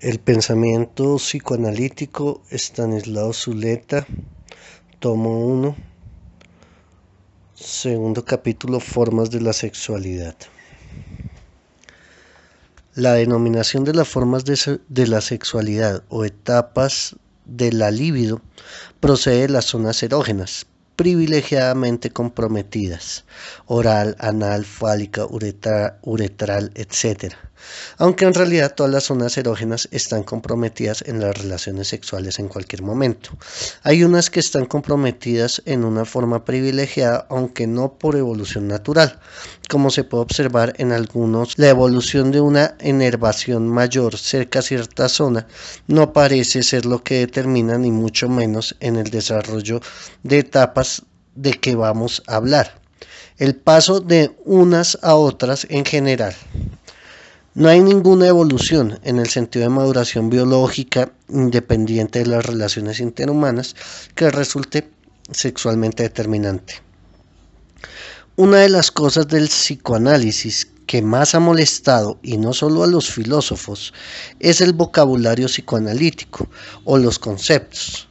El pensamiento psicoanalítico Estanislao Zuleta, tomo 1, segundo capítulo, formas de la sexualidad. La denominación de las formas de, la sexualidad o etapas de la libido procede de las zonas erógenas, privilegiadamente comprometidas, oral, anal, fálica, uretral, etc., aunque en realidad todas las zonas erógenas están comprometidas en las relaciones sexuales en cualquier momento. Hay unas que están comprometidas en una forma privilegiada, aunque no por evolución natural, como se puede observar en algunos, la evolución de una enervación mayor cerca a cierta zona no parece ser lo que determina ni mucho menos en el desarrollo de etapas de que vamos a hablar. El paso de unas a otras en general. No hay ninguna evolución en el sentido de maduración biológica independiente de las relaciones interhumanas que resulte sexualmente determinante. Una de las cosas del psicoanálisis que más ha molestado, y no solo a los filósofos, es el vocabulario psicoanalítico o los conceptos.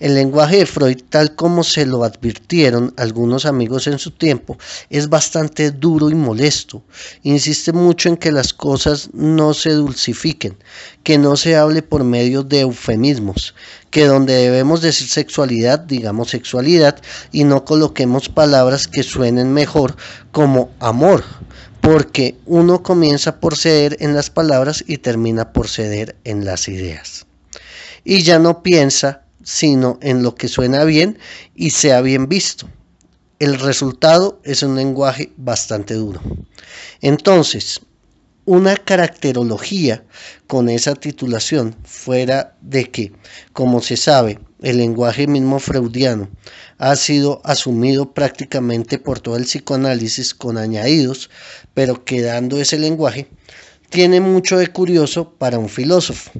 El lenguaje de Freud, tal como se lo advirtieron algunos amigos en su tiempo, es bastante duro y molesto. Insiste mucho en que las cosas no se dulcifiquen, que no se hable por medio de eufemismos, que donde debemos decir sexualidad, digamos sexualidad, y no coloquemos palabras que suenen mejor como amor, porque uno comienza por ceder en las palabras y termina por ceder en las ideas. Y ya no piensa sino en lo que suena bien y sea bien visto. El resultado es un lenguaje bastante duro. Entonces, una caracterología con esa titulación fuera de que, como se sabe, el lenguaje mismo freudiano ha sido asumido prácticamente por todo el psicoanálisis con añadidos, pero quedando ese lenguaje, tiene mucho de curioso para un filósofo.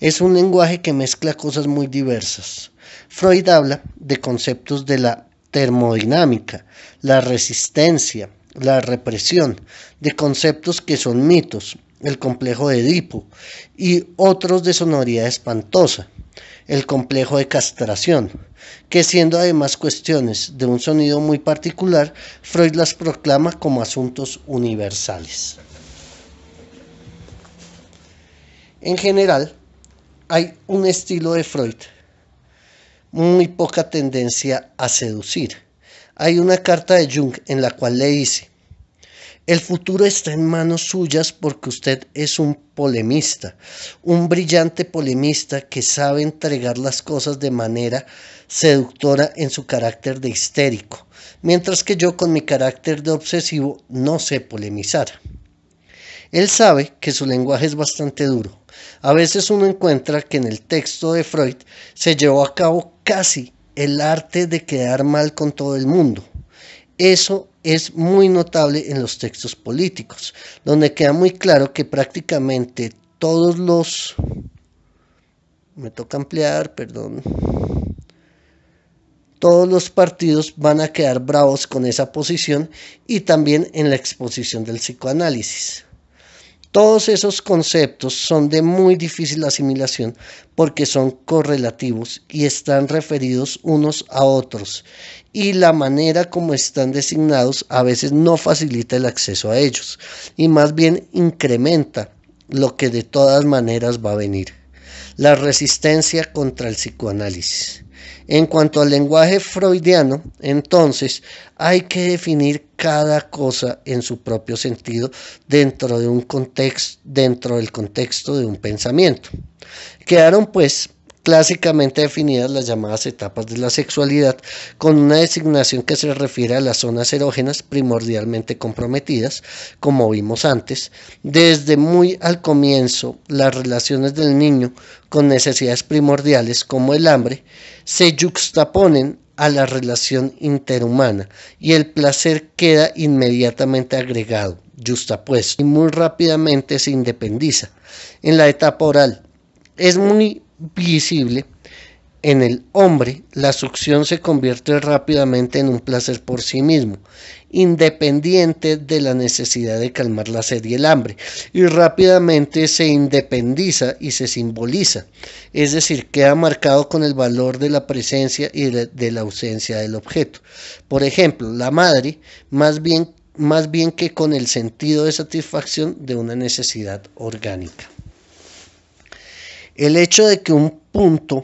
Es un lenguaje que mezcla cosas muy diversas. Freud habla de conceptos de la termodinámica, la resistencia, la represión, de conceptos que son mitos, el complejo de Edipo y otros de sonoridad espantosa, el complejo de castración, que siendo además cuestiones de un sonido muy particular, Freud las proclama como asuntos universales. En general, hay un estilo de Freud, muy poca tendencia a seducir. Hay una carta de Jung en la cual le dice, el futuro está en manos suyas porque usted es un polemista, un brillante polemista que sabe entregar las cosas de manera seductora en su carácter de histérico, mientras que yo con mi carácter de obsesivo no sé polemizar. Él sabe que su lenguaje es bastante duro. A veces uno encuentra que en el texto de Freud se llevó a cabo casi el arte de quedar mal con todo el mundo. Eso es muy notable en los textos políticos, donde queda muy claro que prácticamente todos los... Me toca ampliar, perdón. Todos los partidos van a quedar bravos con esa posición y también en la exposición del psicoanálisis. Todos esos conceptos son de muy difícil asimilación porque son correlativos y están referidos unos a otros y la manera como están designados a veces no facilita el acceso a ellos y más bien incrementa lo que de todas maneras va a venir la resistencia contra el psicoanálisis. En cuanto al lenguaje freudiano, entonces hay que definir cada cosa en su propio sentido dentro, de un dentro del contexto de un pensamiento. Quedaron pues clásicamente definidas las llamadas etapas de la sexualidad, con una designación que se refiere a las zonas erógenas primordialmente comprometidas, como vimos antes, desde muy al comienzo las relaciones del niño con necesidades primordiales como el hambre se juxtaponen a la relación interhumana y el placer queda inmediatamente agregado, yuxtapuesto, y muy rápidamente se independiza. En la etapa oral, es muy visible, en el hombre la succión se convierte rápidamente en un placer por sí mismo, independiente de la necesidad de calmar la sed y el hambre, y rápidamente se independiza y se simboliza, es decir, queda marcado con el valor de la presencia y de la ausencia del objeto. Por ejemplo, la madre, más bien, más bien que con el sentido de satisfacción de una necesidad orgánica. El hecho de que un punto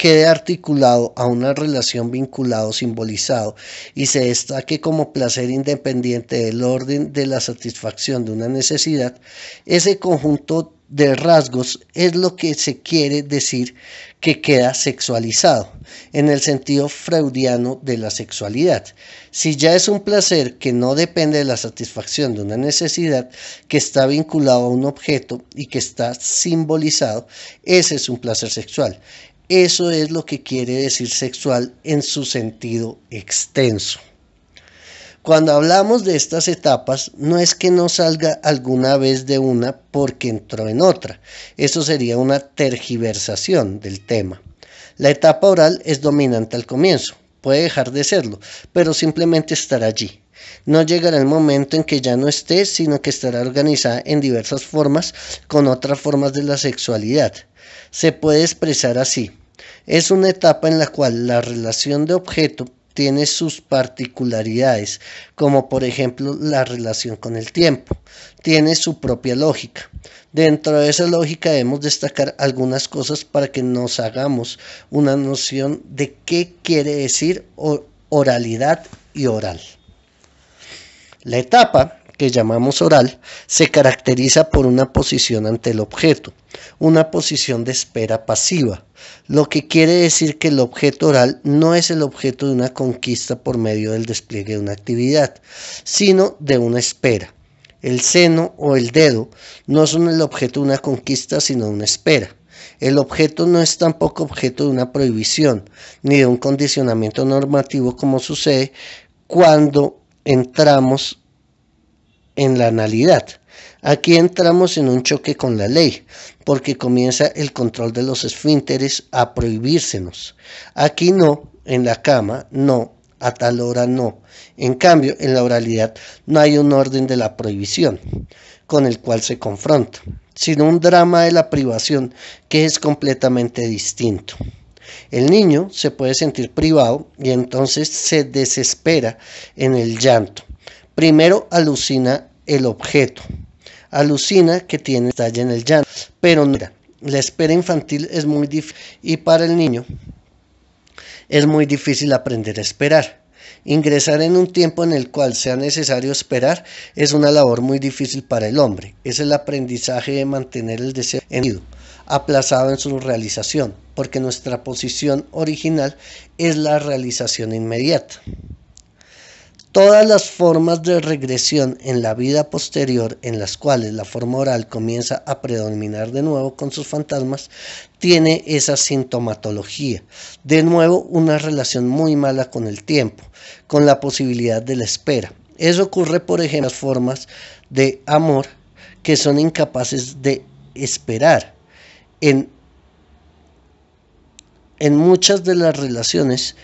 quede articulado a una relación vinculado simbolizado y se destaque como placer independiente del orden de la satisfacción de una necesidad, ese conjunto de rasgos es lo que se quiere decir que queda sexualizado, en el sentido freudiano de la sexualidad. Si ya es un placer que no depende de la satisfacción de una necesidad, que está vinculado a un objeto y que está simbolizado, ese es un placer sexual. Eso es lo que quiere decir sexual en su sentido extenso. Cuando hablamos de estas etapas, no es que no salga alguna vez de una porque entró en otra. Eso sería una tergiversación del tema. La etapa oral es dominante al comienzo, puede dejar de serlo, pero simplemente estará allí. No llegará el momento en que ya no esté, sino que estará organizada en diversas formas con otras formas de la sexualidad. Se puede expresar así. Es una etapa en la cual la relación de objeto tiene sus particularidades, como por ejemplo la relación con el tiempo. Tiene su propia lógica. Dentro de esa lógica debemos destacar algunas cosas para que nos hagamos una noción de qué quiere decir oralidad y oral. La etapa que llamamos oral, se caracteriza por una posición ante el objeto, una posición de espera pasiva, lo que quiere decir que el objeto oral no es el objeto de una conquista por medio del despliegue de una actividad, sino de una espera. El seno o el dedo no son el objeto de una conquista, sino de una espera. El objeto no es tampoco objeto de una prohibición, ni de un condicionamiento normativo como sucede cuando entramos en la analidad. Aquí entramos en un choque con la ley, porque comienza el control de los esfínteres a prohibírsenos. Aquí no, en la cama, no, a tal hora no. En cambio, en la oralidad no hay un orden de la prohibición con el cual se confronta, sino un drama de la privación que es completamente distinto. El niño se puede sentir privado y entonces se desespera en el llanto Primero alucina el objeto, alucina que tiene talla en el llano, pero mira, la espera infantil es muy difícil y para el niño es muy difícil aprender a esperar. Ingresar en un tiempo en el cual sea necesario esperar es una labor muy difícil para el hombre. Es el aprendizaje de mantener el deseo en aplazado en su realización, porque nuestra posición original es la realización inmediata. Todas las formas de regresión en la vida posterior, en las cuales la forma oral comienza a predominar de nuevo con sus fantasmas, tiene esa sintomatología. De nuevo, una relación muy mala con el tiempo, con la posibilidad de la espera. Eso ocurre, por ejemplo, en las formas de amor que son incapaces de esperar. En, en muchas de las relaciones,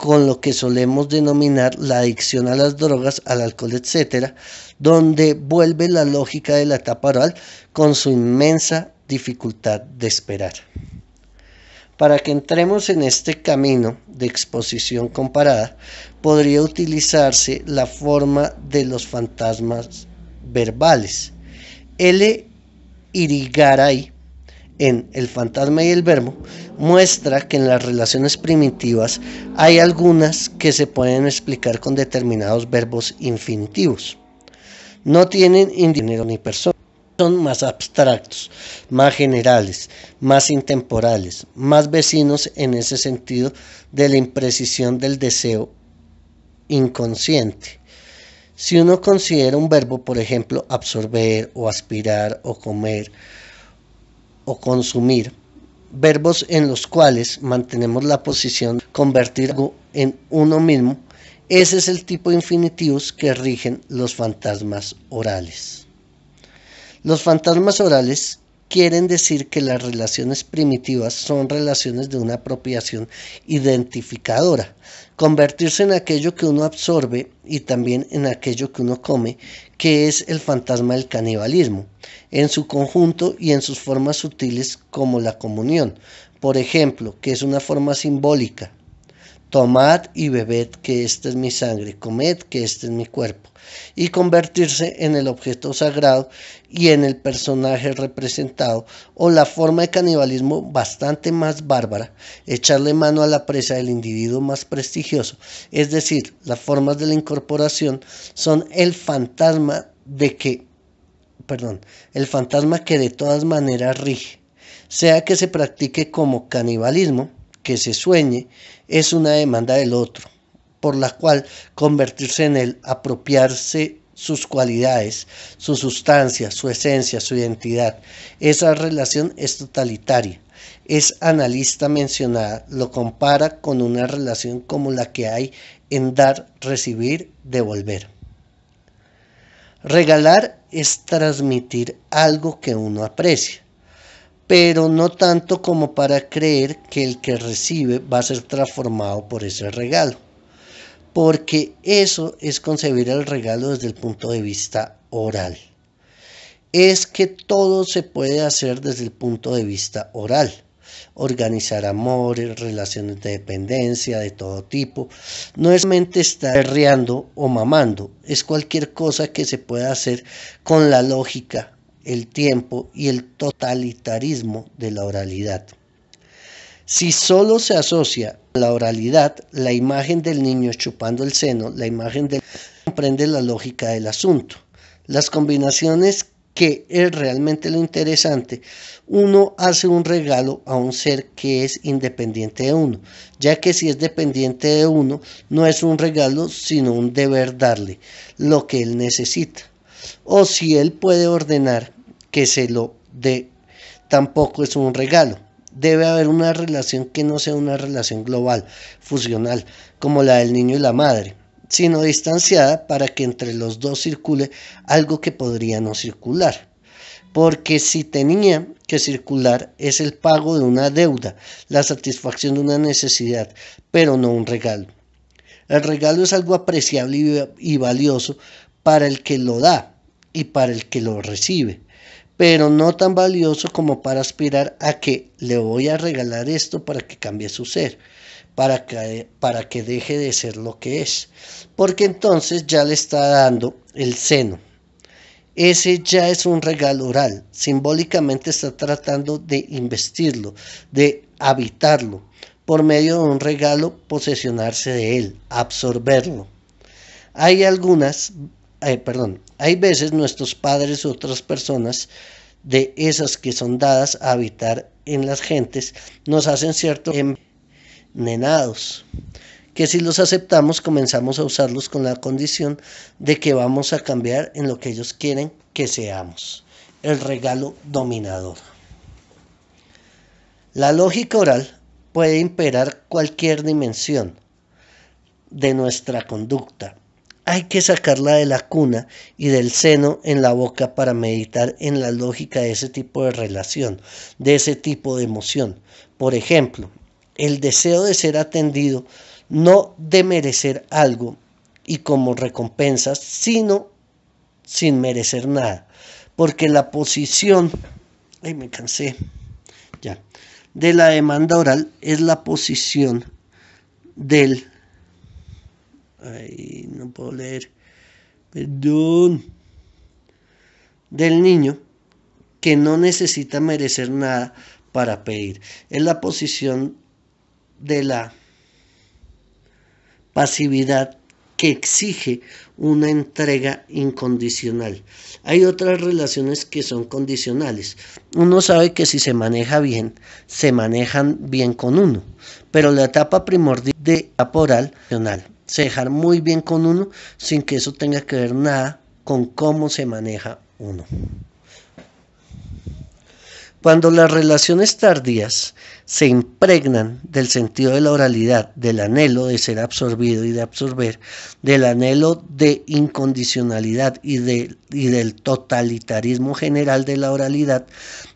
con lo que solemos denominar la adicción a las drogas, al alcohol, etc., donde vuelve la lógica de la etapa oral con su inmensa dificultad de esperar. Para que entremos en este camino de exposición comparada, podría utilizarse la forma de los fantasmas verbales. L. Irigaray en El fantasma y el verbo muestra que en las relaciones primitivas hay algunas que se pueden explicar con determinados verbos infinitivos. No tienen género ni persona. Son más abstractos, más generales, más intemporales, más vecinos en ese sentido de la imprecisión del deseo inconsciente. Si uno considera un verbo, por ejemplo, absorber o aspirar o comer, o consumir, verbos en los cuales mantenemos la posición convertir algo en uno mismo, ese es el tipo de infinitivos que rigen los fantasmas orales. Los fantasmas orales quieren decir que las relaciones primitivas son relaciones de una apropiación identificadora, convertirse en aquello que uno absorbe y también en aquello que uno come, que es el fantasma del canibalismo, en su conjunto y en sus formas sutiles como la comunión, por ejemplo, que es una forma simbólica. Tomad y bebed que esta es mi sangre, comed que este es mi cuerpo y convertirse en el objeto sagrado y en el personaje representado, o la forma de canibalismo bastante más bárbara, echarle mano a la presa del individuo más prestigioso, es decir, las formas de la incorporación son el fantasma de que, perdón, el fantasma que de todas maneras rige, sea que se practique como canibalismo, que se sueñe, es una demanda del otro por la cual convertirse en él, apropiarse sus cualidades, su sustancia, su esencia, su identidad. Esa relación es totalitaria. Es analista mencionada, lo compara con una relación como la que hay en dar, recibir, devolver. Regalar es transmitir algo que uno aprecia, pero no tanto como para creer que el que recibe va a ser transformado por ese regalo porque eso es concebir el regalo desde el punto de vista oral. Es que todo se puede hacer desde el punto de vista oral. Organizar amores, relaciones de dependencia de todo tipo. No es mente estar riendo o mamando, es cualquier cosa que se pueda hacer con la lógica, el tiempo y el totalitarismo de la oralidad. Si solo se asocia la oralidad, la imagen del niño chupando el seno, la imagen del comprende la lógica del asunto. Las combinaciones que es realmente lo interesante, uno hace un regalo a un ser que es independiente de uno, ya que si es dependiente de uno, no es un regalo, sino un deber darle lo que él necesita. O si él puede ordenar que se lo dé, tampoco es un regalo, debe haber una relación que no sea una relación global, fusional, como la del niño y la madre, sino distanciada para que entre los dos circule algo que podría no circular. Porque si tenía que circular es el pago de una deuda, la satisfacción de una necesidad, pero no un regalo. El regalo es algo apreciable y valioso para el que lo da y para el que lo recibe pero no tan valioso como para aspirar a que le voy a regalar esto para que cambie su ser, para que, para que deje de ser lo que es, porque entonces ya le está dando el seno. Ese ya es un regalo oral, simbólicamente está tratando de investirlo, de habitarlo, por medio de un regalo posesionarse de él, absorberlo. Hay algunas eh, perdón, hay veces nuestros padres u otras personas de esas que son dadas a habitar en las gentes nos hacen cierto envenenados que si los aceptamos comenzamos a usarlos con la condición de que vamos a cambiar en lo que ellos quieren que seamos. El regalo dominador. La lógica oral puede imperar cualquier dimensión de nuestra conducta, hay que sacarla de la cuna y del seno en la boca para meditar en la lógica de ese tipo de relación, de ese tipo de emoción. Por ejemplo, el deseo de ser atendido, no de merecer algo y como recompensas, sino sin merecer nada. Porque la posición, ay me cansé, ya, de la demanda oral es la posición del Ay, no puedo leer. Perdón. Del niño que no necesita merecer nada para pedir. Es la posición de la pasividad que exige una entrega incondicional. Hay otras relaciones que son condicionales. Uno sabe que si se maneja bien, se manejan bien con uno, pero la etapa primordial de aporal se dejar muy bien con uno sin que eso tenga que ver nada con cómo se maneja uno. Cuando las relaciones tardías se impregnan del sentido de la oralidad, del anhelo de ser absorbido y de absorber, del anhelo de incondicionalidad y, de, y del totalitarismo general de la oralidad,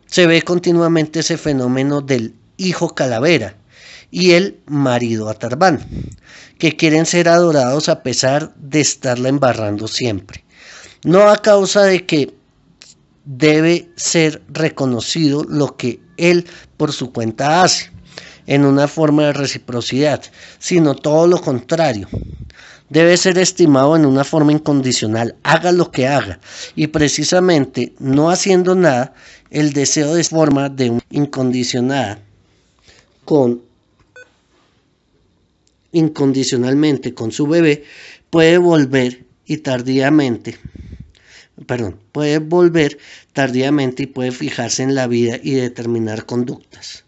se ve continuamente ese fenómeno del hijo calavera, y el marido Atarbán, que quieren ser adorados a pesar de estarla embarrando siempre. No a causa de que debe ser reconocido lo que él por su cuenta hace, en una forma de reciprocidad, sino todo lo contrario. Debe ser estimado en una forma incondicional, haga lo que haga, y precisamente no haciendo nada, el deseo de forma de incondicionada con incondicionalmente con su bebé, puede volver y tardíamente, perdón, puede volver tardíamente y puede fijarse en la vida y determinar conductas.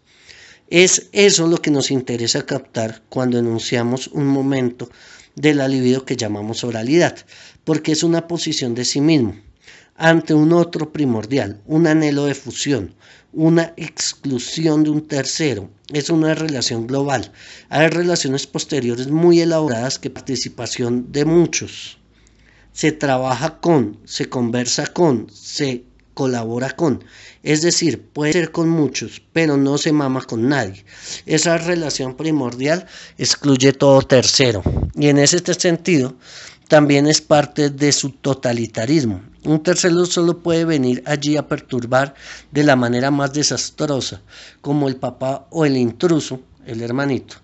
Es eso lo que nos interesa captar cuando enunciamos un momento de la libido que llamamos oralidad, porque es una posición de sí mismo ante un otro primordial, un anhelo de fusión, una exclusión de un tercero. Es una relación global. Hay relaciones posteriores muy elaboradas que participación de muchos. Se trabaja con, se conversa con, se colabora con. Es decir, puede ser con muchos, pero no se mama con nadie. Esa relación primordial excluye todo tercero. Y en ese sentido, también es parte de su totalitarismo. Un tercero solo puede venir allí a perturbar de la manera más desastrosa, como el papá o el intruso, el hermanito,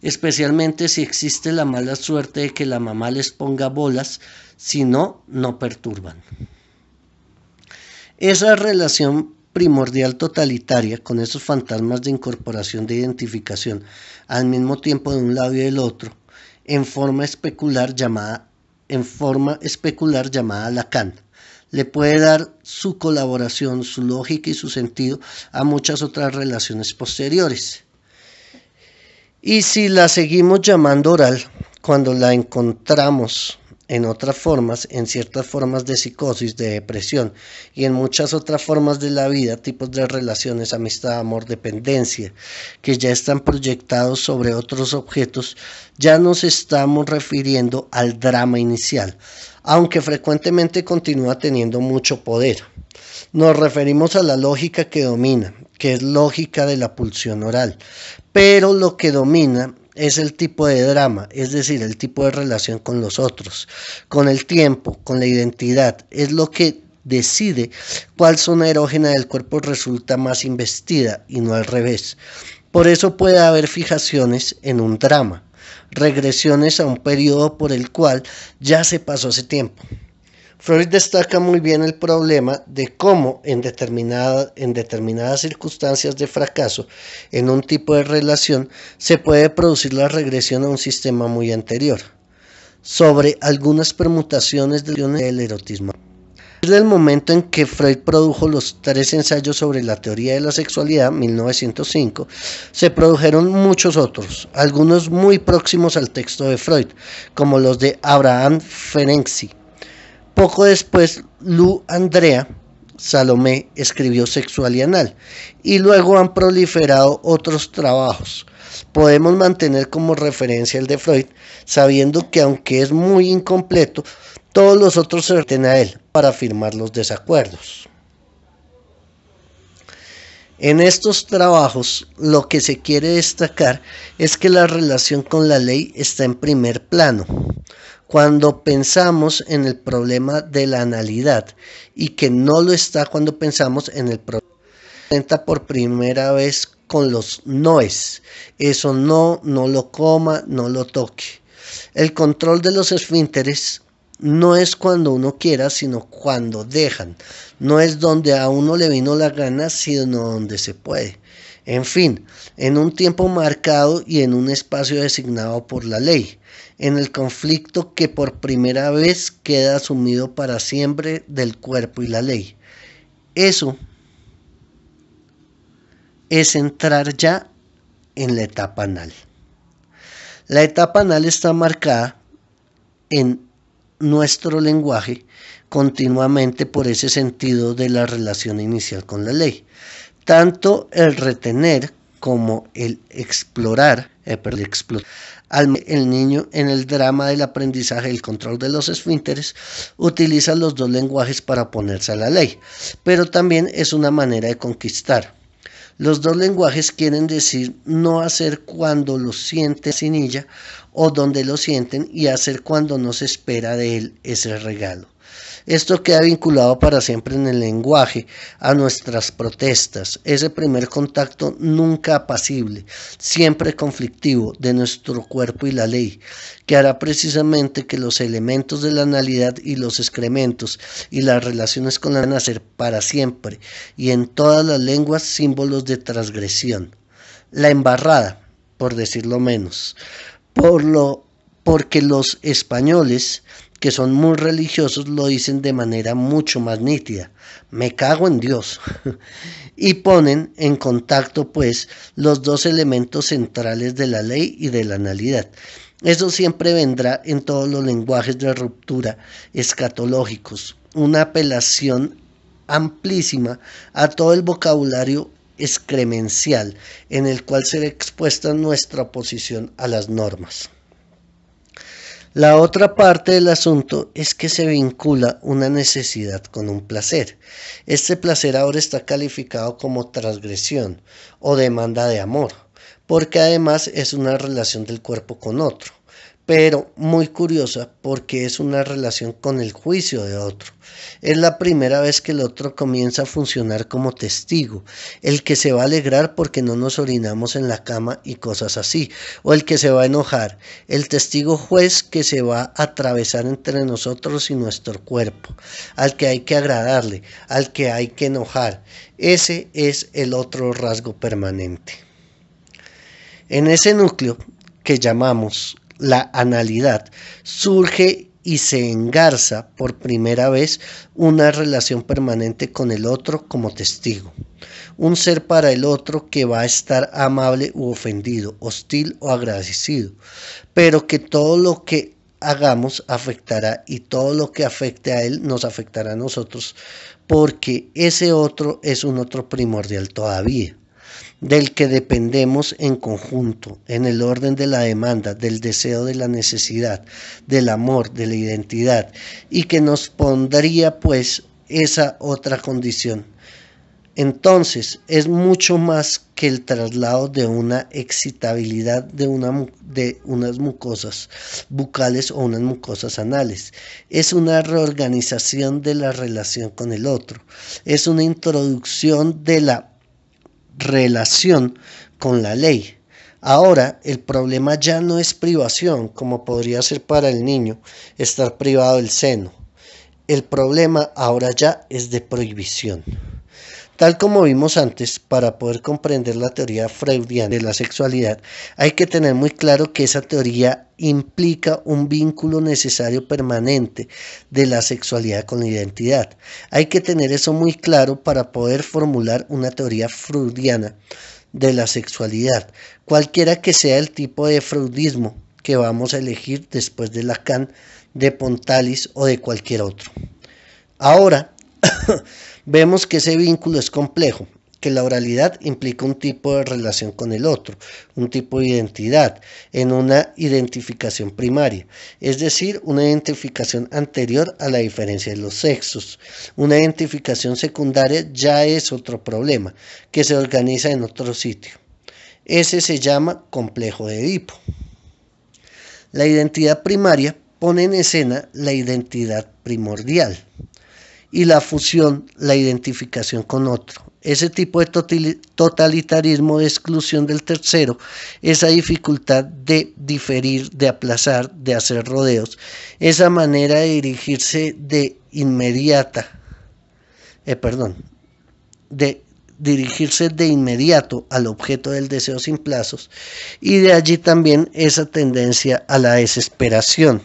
especialmente si existe la mala suerte de que la mamá les ponga bolas, si no, no perturban. Esa relación primordial totalitaria con esos fantasmas de incorporación de identificación al mismo tiempo de un lado y del otro, en forma especular llamada en forma especular llamada Lacan. Le puede dar su colaboración, su lógica y su sentido a muchas otras relaciones posteriores. Y si la seguimos llamando oral, cuando la encontramos en otras formas, en ciertas formas de psicosis, de depresión y en muchas otras formas de la vida, tipos de relaciones, amistad, amor, dependencia, que ya están proyectados sobre otros objetos, ya nos estamos refiriendo al drama inicial, aunque frecuentemente continúa teniendo mucho poder. Nos referimos a la lógica que domina, que es lógica de la pulsión oral, pero lo que domina es el tipo de drama, es decir, el tipo de relación con los otros, con el tiempo, con la identidad, es lo que decide cuál zona erógena del cuerpo resulta más investida y no al revés. Por eso puede haber fijaciones en un drama, regresiones a un periodo por el cual ya se pasó ese tiempo. Freud destaca muy bien el problema de cómo en, determinadas circunstancias de fracaso en un tipo de relación se puede producir la regresión a un sistema muy anterior, sobre algunas permutaciones del erotismo. Desde el momento en que Freud produjo los tres ensayos sobre la teoría de la sexualidad, 1905, se produjeron muchos otros, algunos muy próximos al texto de Freud, como los de Abraham Ferenczi, poco después, Lu Andrea Salomé escribió Sexual y Anal, y luego han proliferado otros trabajos. Podemos mantener como referencia el de Freud, sabiendo que aunque es muy incompleto, todos los otros se verten a él para firmar los desacuerdos. En estos trabajos lo que se quiere destacar es que la relación con la ley está en primer plano cuando pensamos en el problema de la analidad y que no lo está cuando pensamos en el problema por primera vez con los noes. Eso no, no lo coma, no lo toque. El control de los esfínteres no es cuando uno quiera, sino cuando dejan. No es donde a uno le vino la gana, sino donde se puede. En fin, en un tiempo marcado y en un espacio designado por la ley en el conflicto que por primera vez queda asumido para siempre del cuerpo y la ley. Eso es entrar ya en la etapa anal. La etapa anal está marcada en nuestro lenguaje continuamente por ese sentido de la relación inicial con la ley. Tanto el retener como el explorar, eh, el niño en el drama del aprendizaje y el control de los esfínteres, utiliza los dos lenguajes para oponerse a la ley, pero también es una manera de conquistar. Los dos lenguajes quieren decir no hacer cuando lo siente sin ella o donde lo sienten y hacer cuando no se espera de él ese regalo. Esto queda vinculado para siempre en el lenguaje, a nuestras protestas, ese primer contacto nunca apacible, siempre conflictivo de nuestro cuerpo y la ley, que hará precisamente que los elementos de la analidad y los excrementos y las relaciones con la nacer para siempre y en todas las lenguas símbolos de transgresión. La embarrada, por decirlo menos, por lo porque los españoles que son muy religiosos lo dicen de manera mucho más nítida. Me cago en Dios. y ponen en contacto pues los dos elementos centrales de la ley y de la analidad. Eso siempre vendrá en todos los lenguajes de ruptura escatológicos, una apelación amplísima a todo el vocabulario excremencial en el cual será expuesta nuestra oposición a las normas. La otra parte del asunto es que se vincula una necesidad con un placer. Este placer ahora está calificado como transgresión o demanda de amor, porque además es una relación del cuerpo con otro pero muy curiosa porque es una relación con el juicio de otro. Es la primera vez que el otro comienza a funcionar como testigo, el que se va a alegrar porque no nos orinamos en la cama y cosas así, o el que se va a enojar, el testigo juez que se va a atravesar entre nosotros y nuestro cuerpo, al que hay que agradarle, al que hay que enojar. Ese es el otro rasgo permanente. En ese núcleo que llamamos la analidad, surge y se engarza por primera vez una relación permanente con el otro como testigo. Un ser para el otro que va a estar amable u ofendido, hostil o agradecido, pero que todo lo que hagamos afectará y todo lo que afecte a él nos afectará a nosotros porque ese otro es un otro primordial todavía del que dependemos en conjunto, en el orden de la demanda, del deseo de la necesidad, del amor, de la identidad, y que nos pondría pues esa otra condición. Entonces, es mucho más que el traslado de una excitabilidad de, una, de, unas mucosas bucales o unas mucosas anales. Es una reorganización de la relación con el otro. Es una introducción de la relación con la ley. Ahora el problema ya no es privación, como podría ser para el niño estar privado del seno. El problema ahora ya es de prohibición. Tal como vimos antes, para poder comprender la teoría freudiana de la sexualidad, hay que tener muy claro que esa teoría implica un vínculo necesario permanente de la sexualidad con la identidad. Hay que tener eso muy claro para poder formular una teoría freudiana de la sexualidad, cualquiera que sea el tipo de freudismo que vamos a elegir después de Lacan, de Pontalis o de cualquier otro. Ahora, Vemos que ese vínculo es complejo, que la oralidad implica un tipo de relación con el otro, un tipo de identidad, en una identificación primaria, es decir, una identificación anterior a la diferencia de los sexos. Una identificación secundaria ya es otro problema, que se organiza en otro sitio. Ese se llama complejo de Edipo. La identidad primaria pone en escena la identidad primordial y la fusión, la identificación con otro. Ese tipo de totalitarismo de exclusión del tercero, esa dificultad de diferir, de aplazar, de hacer rodeos, esa manera de dirigirse de inmediata, eh, perdón, de dirigirse de inmediato al objeto del deseo sin plazos y de allí también esa tendencia a la desesperación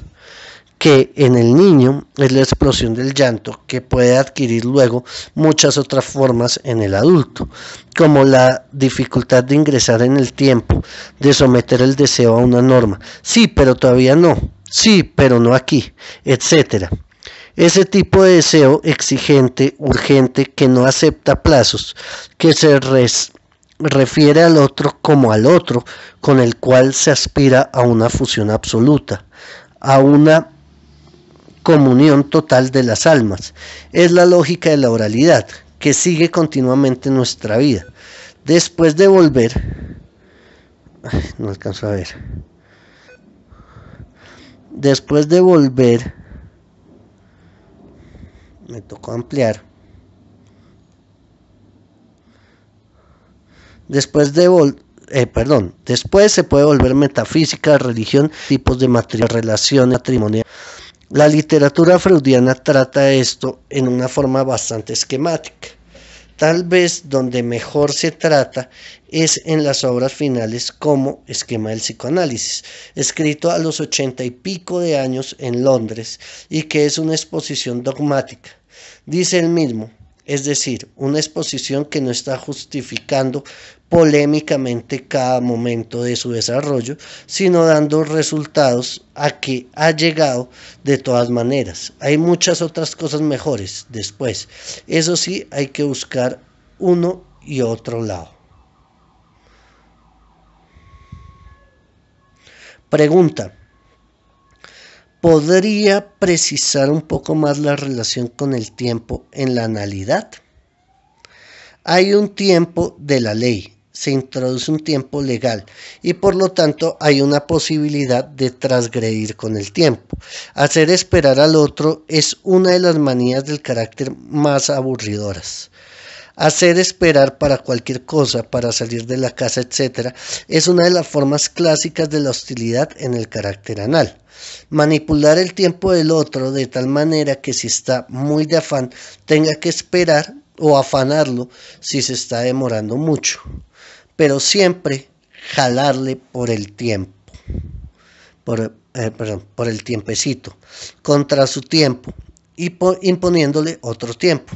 que en el niño es la explosión del llanto que puede adquirir luego muchas otras formas en el adulto, como la dificultad de ingresar en el tiempo, de someter el deseo a una norma, sí, pero todavía no, sí, pero no aquí, etcétera. Ese tipo de deseo exigente, urgente, que no acepta plazos, que se refiere al otro como al otro, con el cual se aspira a una fusión absoluta, a una comunión total de las almas. Es la lógica de la oralidad que sigue continuamente nuestra vida. Después de volver, no alcanzo a ver. Después de volver, me tocó ampliar. Después de vol eh, perdón, después se puede volver metafísica, religión, tipos de material, relación, matrimonio. La literatura freudiana trata esto en una forma bastante esquemática. Tal vez donde mejor se trata es en las obras finales como Esquema del Psicoanálisis, escrito a los ochenta y pico de años en Londres y que es una exposición dogmática. Dice el mismo, es decir, una exposición que no está justificando polémicamente cada momento de su desarrollo, sino dando resultados a que ha llegado de todas maneras. Hay muchas otras cosas mejores después. Eso sí, hay que buscar uno y otro lado. Pregunta, ¿Podría precisar un poco más la relación con el tiempo en la analidad? Hay un tiempo de la ley, se introduce un tiempo legal y por lo tanto hay una posibilidad de transgredir con el tiempo. Hacer esperar al otro es una de las manías del carácter más aburridoras. Hacer esperar para cualquier cosa, para salir de la casa, etc., es una de las formas clásicas de la hostilidad en el carácter anal. Manipular el tiempo del otro de tal manera que si está muy de afán tenga que esperar o afanarlo si se está demorando mucho. Pero siempre jalarle por el tiempo. Por, eh, por el tiempecito. Contra su tiempo y imponiéndole otro tiempo.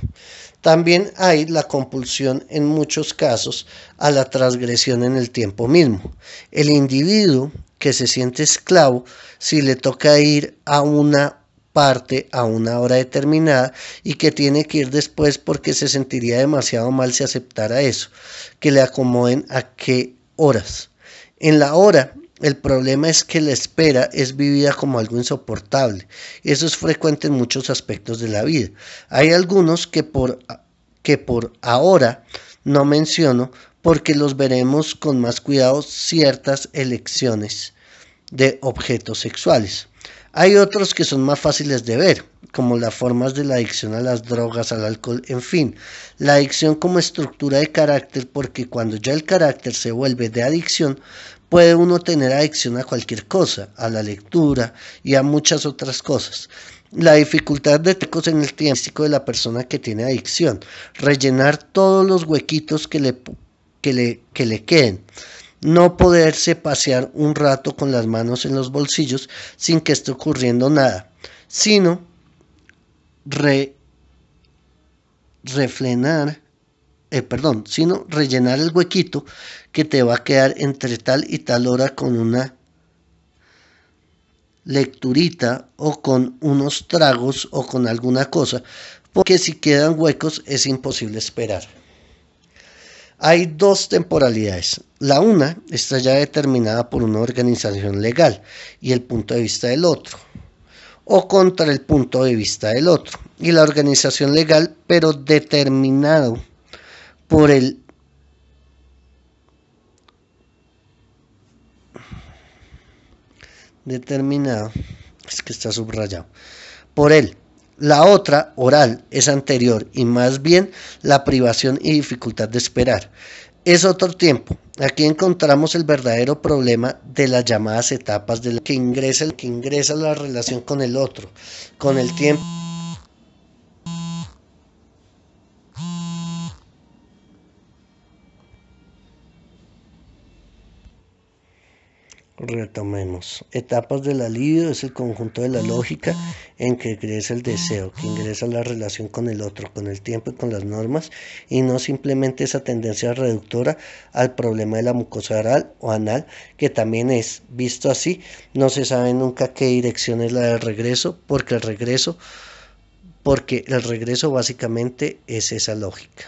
También hay la compulsión en muchos casos a la transgresión en el tiempo mismo. El individuo que se siente esclavo si le toca ir a una parte a una hora determinada y que tiene que ir después porque se sentiría demasiado mal si aceptara eso, que le acomoden a qué horas. En la hora el problema es que la espera es vivida como algo insoportable. Eso es frecuente en muchos aspectos de la vida. Hay algunos que por, que por ahora no menciono porque los veremos con más cuidado ciertas elecciones de objetos sexuales. Hay otros que son más fáciles de ver, como las formas de la adicción a las drogas, al alcohol, en fin. La adicción como estructura de carácter, porque cuando ya el carácter se vuelve de adicción, puede uno tener adicción a cualquier cosa, a la lectura y a muchas otras cosas. La dificultad de tecos en el tiempo de la persona que tiene adicción, rellenar todos los huequitos que le, que le, que le queden no poderse pasear un rato con las manos en los bolsillos sin que esté ocurriendo nada, sino re, refrenar eh, perdón, sino rellenar el huequito que te va a quedar entre tal y tal hora con una lecturita o con unos tragos o con alguna cosa, porque si quedan huecos es imposible esperar. Hay dos temporalidades. La una está ya determinada por una organización legal y el punto de vista del otro, o contra el punto de vista del otro, y la organización legal, pero determinado por el determinado, es que está subrayado, por él. La otra, oral, es anterior y más bien la privación y dificultad de esperar. Es otro tiempo. Aquí encontramos el verdadero problema de las llamadas etapas del que ingresa, que ingresa la relación con el otro, con el tiempo. Retomemos. Etapas del alivio es el conjunto de la lógica en que ingresa el deseo, que ingresa la relación con el otro, con el tiempo y con las normas, y no simplemente esa tendencia reductora al problema de la mucosa oral o anal, que también es visto así. No se sabe nunca qué dirección es la del regreso, porque el regreso, porque el regreso básicamente es esa lógica.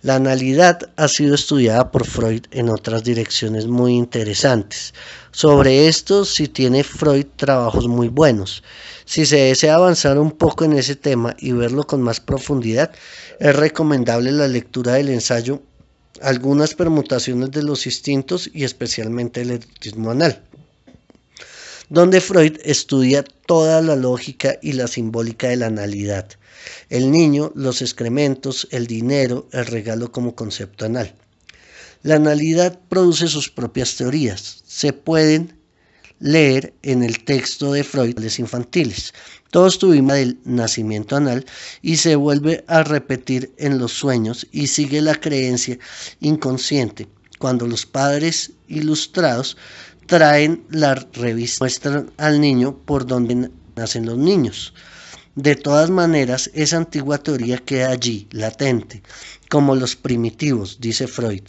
La analidad ha sido estudiada por Freud en otras direcciones muy interesantes. Sobre esto si tiene Freud trabajos muy buenos. Si se desea avanzar un poco en ese tema y verlo con más profundidad, es recomendable la lectura del ensayo Algunas permutaciones de los instintos y especialmente el erotismo anal, donde Freud estudia toda la lógica y la simbólica de la analidad el niño, los excrementos, el dinero, el regalo como concepto anal. La analidad produce sus propias teorías. Se pueden leer en el texto de Freud ...los infantiles. Todos tuvimos el nacimiento anal y se vuelve a repetir en los sueños y sigue la creencia inconsciente. Cuando los padres ilustrados traen la revista, muestran al niño por donde nacen los niños. De todas maneras, esa antigua teoría queda allí, latente, como los primitivos, dice Freud,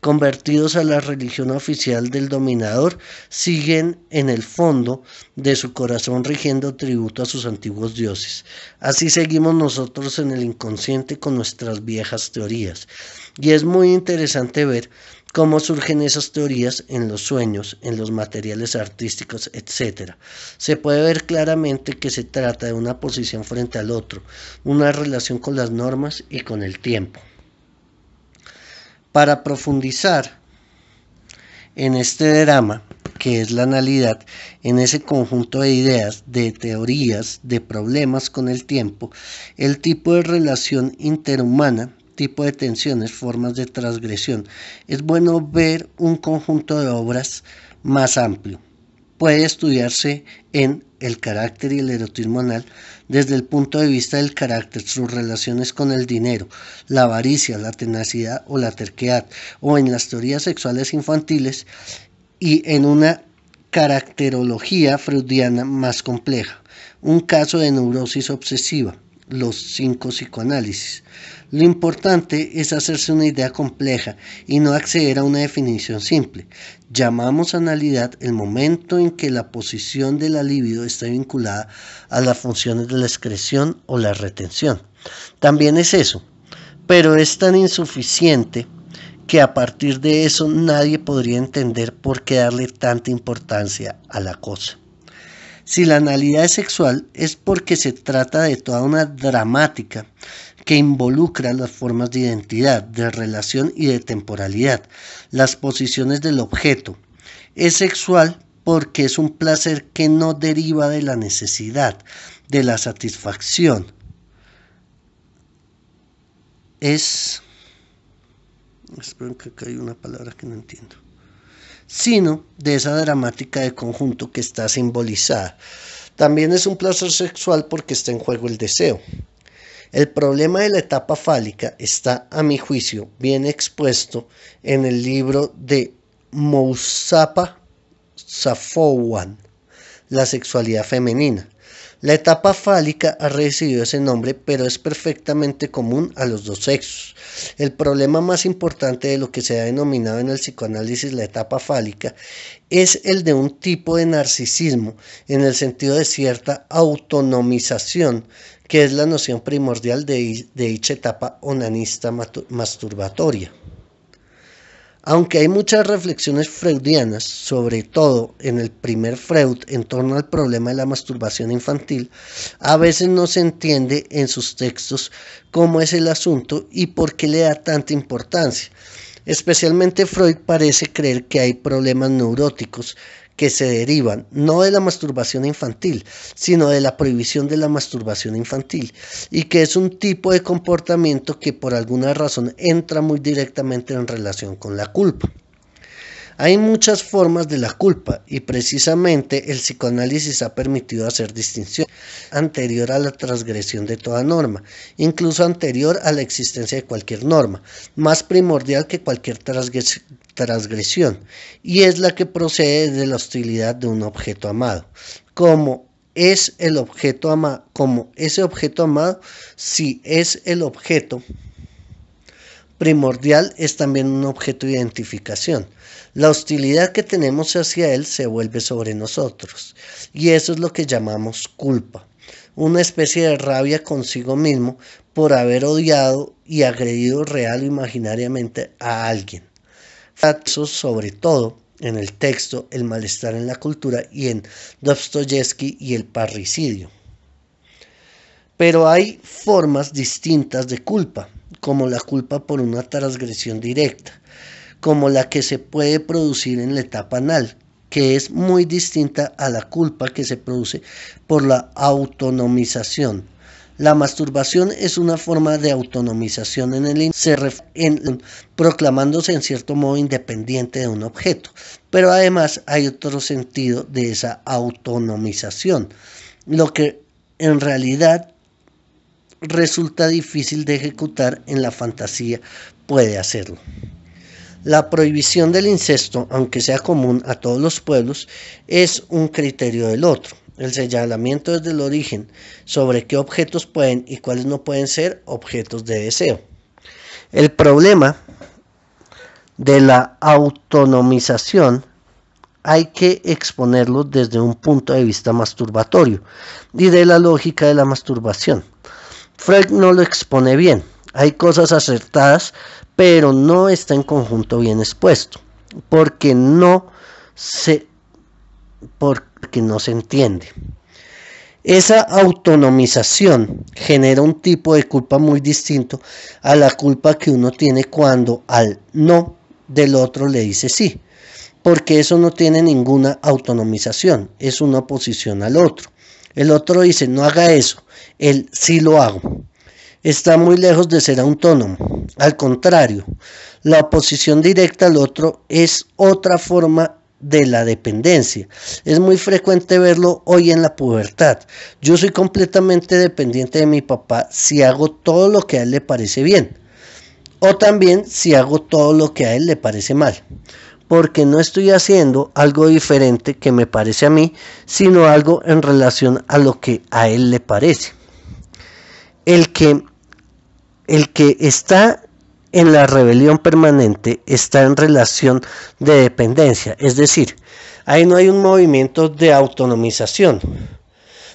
convertidos a la religión oficial del dominador, siguen en el fondo de su corazón rigiendo tributo a sus antiguos dioses. Así seguimos nosotros en el inconsciente con nuestras viejas teorías. Y es muy interesante ver cómo surgen esas teorías en los sueños, en los materiales artísticos, etc. Se puede ver claramente que se trata de una posición frente al otro, una relación con las normas y con el tiempo. Para profundizar en este drama, que es la analidad, en ese conjunto de ideas, de teorías, de problemas con el tiempo, el tipo de relación interhumana tipo de tensiones, formas de transgresión. Es bueno ver un conjunto de obras más amplio. Puede estudiarse en el carácter y el erotismo anal desde el punto de vista del carácter, sus relaciones con el dinero, la avaricia, la tenacidad o la terquedad, o en las teorías sexuales infantiles y en una caracterología freudiana más compleja, un caso de neurosis obsesiva los cinco psicoanálisis. Lo importante es hacerse una idea compleja y no acceder a una definición simple. Llamamos analidad el momento en que la posición de la libido está vinculada a las funciones de la excreción o la retención. También es eso, pero es tan insuficiente que a partir de eso nadie podría entender por qué darle tanta importancia a la cosa. Si la analidad es sexual es porque se trata de toda una dramática que involucra las formas de identidad, de relación y de temporalidad, las posiciones del objeto. Es sexual porque es un placer que no deriva de la necesidad, de la satisfacción. Es... Espero que acá hay una palabra que no entiendo sino de esa dramática de conjunto que está simbolizada. También es un placer sexual porque está en juego el deseo. El problema de la etapa fálica está, a mi juicio, bien expuesto en el libro de Moussapa Safowan, La sexualidad femenina, la etapa fálica ha recibido ese nombre, pero es perfectamente común a los dos sexos. El problema más importante de lo que se ha denominado en el psicoanálisis la etapa fálica es el de un tipo de narcisismo, en el sentido de cierta autonomización, que es la noción primordial de, de dicha etapa onanista masturbatoria. Aunque hay muchas reflexiones freudianas, sobre todo en el primer Freud, en torno al problema de la masturbación infantil, a veces no se entiende en sus textos cómo es el asunto y por qué le da tanta importancia. Especialmente Freud parece creer que hay problemas neuróticos que se derivan no de la masturbación infantil, sino de la prohibición de la masturbación infantil, y que es un tipo de comportamiento que por alguna razón entra muy directamente en relación con la culpa. Hay muchas formas de la culpa y precisamente el psicoanálisis ha permitido hacer distinción anterior a la transgresión de toda norma, incluso anterior a la existencia de cualquier norma, más primordial que cualquier transgresión y es la que procede de la hostilidad de un objeto amado. Como es el objeto amado, como ese objeto amado, si es el objeto primordial, es también un objeto de identificación. La hostilidad que tenemos hacia Él se vuelve sobre nosotros y eso es lo que llamamos culpa, una especie de rabia consigo mismo por haber odiado y agredido real o e imaginariamente a alguien. Factos sobre todo en el texto El malestar en la cultura y en Dostoyevsky y el parricidio. Pero hay formas distintas de culpa, como la culpa por una transgresión directa, como la que se puede producir en la etapa anal, que es muy distinta a la culpa que se produce por la autonomización. La masturbación es una forma de autonomización en el proclamándose en cierto modo independiente de un objeto, pero además hay otro sentido de esa autonomización, lo que en realidad resulta difícil de ejecutar en la fantasía puede hacerlo. La prohibición del incesto, aunque sea común a todos los pueblos, es un criterio del otro. El señalamiento desde el origen sobre qué objetos pueden y cuáles no pueden ser objetos de deseo. El problema de la autonomización hay que exponerlo desde un punto de vista masturbatorio y de la lógica de la masturbación. Freud no lo expone bien. Hay cosas acertadas, pero no está en conjunto bien expuesto, porque no se, porque no se entiende. Esa autonomización genera un tipo de culpa muy distinto a la culpa que uno tiene cuando al no del otro le dice sí, porque eso no tiene ninguna autonomización, es una oposición al otro. El otro dice, no haga eso, el sí lo hago está muy lejos de ser autónomo. Al contrario, la oposición directa al otro es otra forma de la dependencia. Es muy frecuente verlo hoy en la pubertad. Yo soy completamente dependiente de mi papá si hago todo lo que a él le parece bien. O también si hago todo lo que a él le parece mal. Porque no estoy haciendo algo diferente que me parece a mí, sino algo en relación a lo que a él le parece. El que el que está en la rebelión permanente está en relación de dependencia, es decir, ahí no hay un movimiento de autonomización,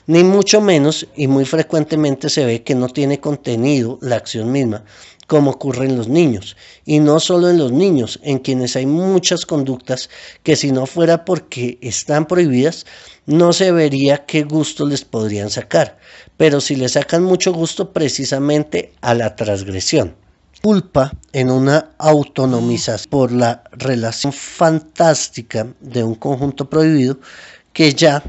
ni mucho menos, y muy frecuentemente se ve que no tiene contenido la acción misma, como ocurre en los niños, y no solo en los niños, en quienes hay muchas conductas que si no fuera porque están prohibidas, no se vería qué gusto les podrían sacar pero si le sacan mucho gusto precisamente a la transgresión. Culpa en una autonomización ah. por la relación fantástica de un conjunto prohibido que ya,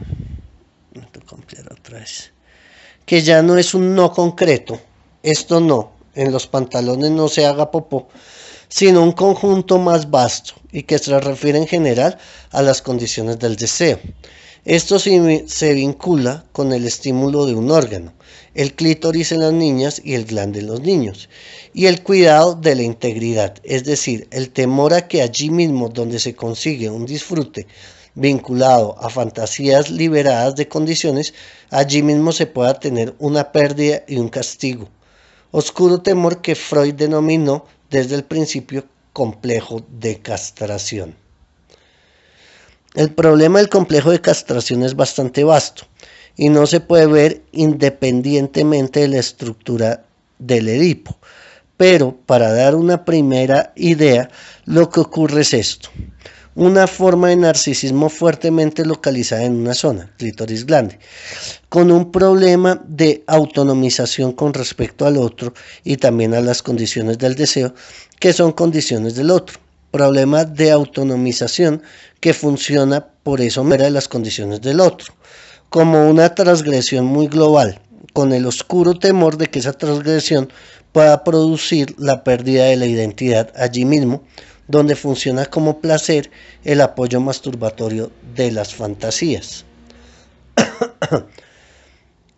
que ya no es un no concreto, esto no, en los pantalones no se haga popó, sino un conjunto más vasto y que se refiere en general a las condiciones del deseo. Esto se vincula con el estímulo de un órgano, el clítoris en las niñas y el glande en los niños, y el cuidado de la integridad, es decir, el temor a que allí mismo donde se consigue un disfrute vinculado a fantasías liberadas de condiciones, allí mismo se pueda tener una pérdida y un castigo. Oscuro temor que Freud denominó desde el principio complejo de castración. El problema del complejo de castración es bastante vasto y no se puede ver independientemente de la estructura del Edipo. Pero para dar una primera idea, lo que ocurre es esto. Una forma de narcisismo fuertemente localizada en una zona, clítoris glande, con un problema de autonomización con respecto al otro y también a las condiciones del deseo, que son condiciones del otro problema de autonomización que funciona por eso mera de las condiciones del otro, como una transgresión muy global, con el oscuro temor de que esa transgresión pueda producir la pérdida de la identidad allí mismo, donde funciona como placer el apoyo masturbatorio de las fantasías.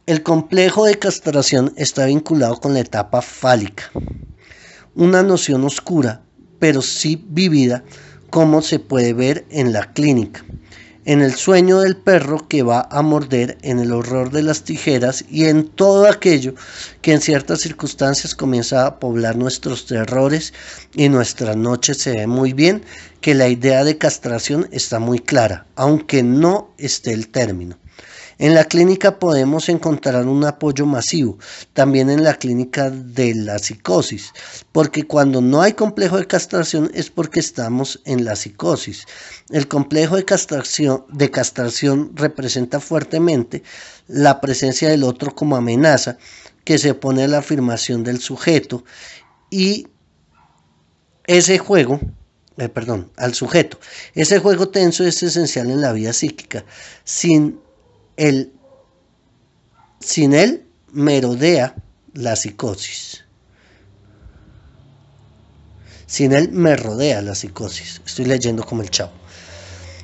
el complejo de castración está vinculado con la etapa fálica, una noción oscura pero sí vivida, como se puede ver en la clínica. En el sueño del perro que va a morder, en el horror de las tijeras y en todo aquello que en ciertas circunstancias comienza a poblar nuestros terrores y nuestras noches, se ve muy bien que la idea de castración está muy clara, aunque no esté el término. En la clínica podemos encontrar un apoyo masivo, también en la clínica de la psicosis, porque cuando no hay complejo de castración es porque estamos en la psicosis. El complejo de castración, representa fuertemente la presencia del otro como amenaza que se opone a la afirmación del sujeto y ese juego eh, perdón, al sujeto. Ese juego tenso es esencial en la vida psíquica. Sin el, sin él merodea la psicosis. Sin él me rodea la psicosis. Estoy leyendo como el chavo.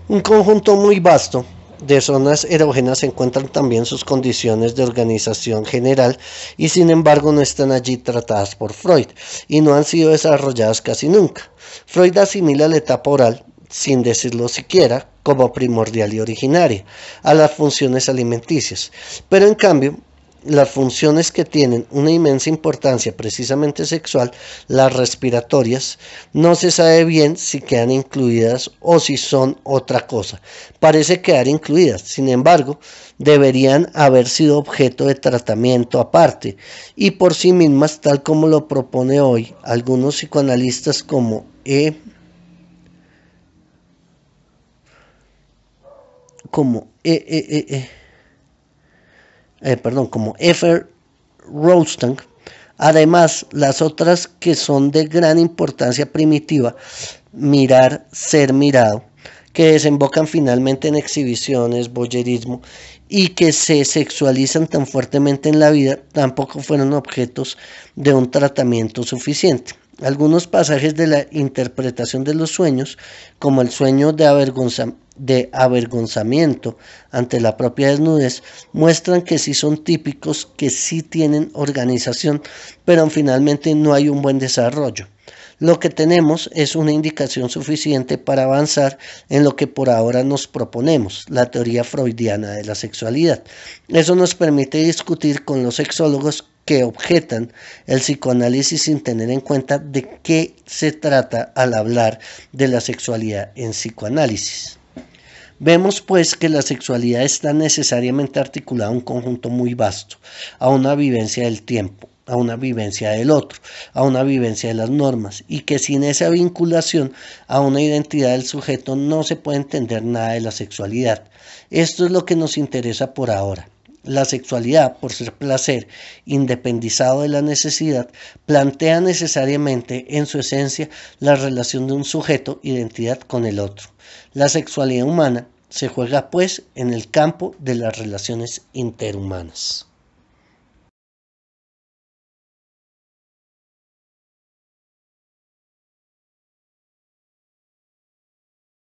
Un conjunto muy vasto de zonas erógenas encuentran también sus condiciones de organización general y sin embargo no están allí tratadas por Freud y no han sido desarrolladas casi nunca. Freud asimila la etapa oral, sin decirlo siquiera, como primordial y originaria a las funciones alimenticias. Pero en cambio, las funciones que tienen una inmensa importancia precisamente sexual, las respiratorias, no se sabe bien si quedan incluidas o si son otra cosa. Parece quedar incluidas, sin embargo, deberían haber sido objeto de tratamiento aparte y por sí mismas, tal como lo propone hoy algunos psicoanalistas como E. como, E. e, e, e eh, perdón, como Efer Además, las otras que son de gran importancia primitiva, mirar, ser mirado, que desembocan finalmente en exhibiciones, boyerismo y que se sexualizan tan fuertemente en la vida, tampoco fueron objetos de un tratamiento suficiente. Algunos pasajes de la interpretación de los sueños, como el sueño de avergonzamiento, de avergonzamiento ante la propia desnudez muestran que sí son típicos, que sí tienen organización, pero finalmente no hay un buen desarrollo. Lo que tenemos es una indicación suficiente para avanzar en lo que por ahora nos proponemos, la teoría freudiana de la sexualidad. Eso nos permite discutir con los sexólogos que objetan el psicoanálisis sin tener en cuenta de qué se trata al hablar de la sexualidad en psicoanálisis. Vemos pues que la sexualidad está necesariamente articulada a un conjunto muy vasto, a una vivencia del tiempo, a una vivencia del otro, a una vivencia de las normas, y que sin esa vinculación a una identidad del sujeto no se puede entender nada de la sexualidad. Esto es lo que nos interesa por ahora. La sexualidad, por ser placer independizado de la necesidad, plantea necesariamente en su esencia la relación de un sujeto identidad con el otro. La sexualidad humana se juega pues en el campo de las relaciones interhumanas.